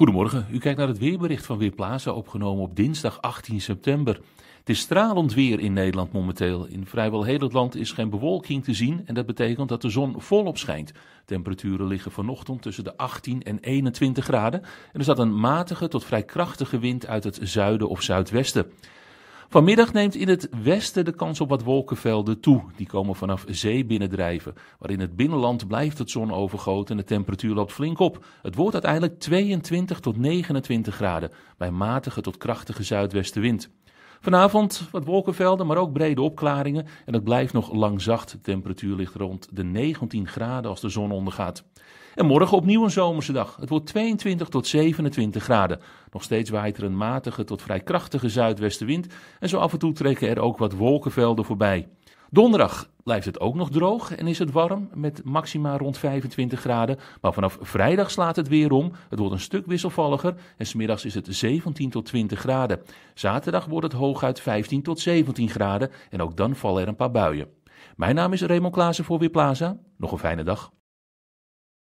Goedemorgen, u kijkt naar het weerbericht van Weerplaza, opgenomen op dinsdag 18 september. Het is stralend weer in Nederland momenteel. In vrijwel heel het land is geen bewolking te zien en dat betekent dat de zon volop schijnt. Temperaturen liggen vanochtend tussen de 18 en 21 graden en er staat een matige tot vrij krachtige wind uit het zuiden of zuidwesten. Vanmiddag neemt in het westen de kans op wat wolkenvelden toe. Die komen vanaf zee binnendrijven. Maar in het binnenland blijft het zon zonovergoten en de temperatuur loopt flink op. Het wordt uiteindelijk 22 tot 29 graden bij matige tot krachtige zuidwestenwind. Vanavond wat wolkenvelden, maar ook brede opklaringen. En het blijft nog lang zacht. De temperatuur ligt rond de 19 graden als de zon ondergaat. En morgen opnieuw een zomerse dag. Het wordt 22 tot 27 graden. Nog steeds waait er een matige tot vrij krachtige zuidwestenwind. En zo af en toe trekken er ook wat wolkenvelden voorbij. Donderdag blijft het ook nog droog en is het warm met maxima rond 25 graden. Maar vanaf vrijdag slaat het weer om. Het wordt een stuk wisselvalliger en smiddags is het 17 tot 20 graden. Zaterdag wordt het hooguit 15 tot 17 graden en ook dan vallen er een paar buien. Mijn naam is Raymond Klaassen voor Weerplaza. Nog een fijne dag.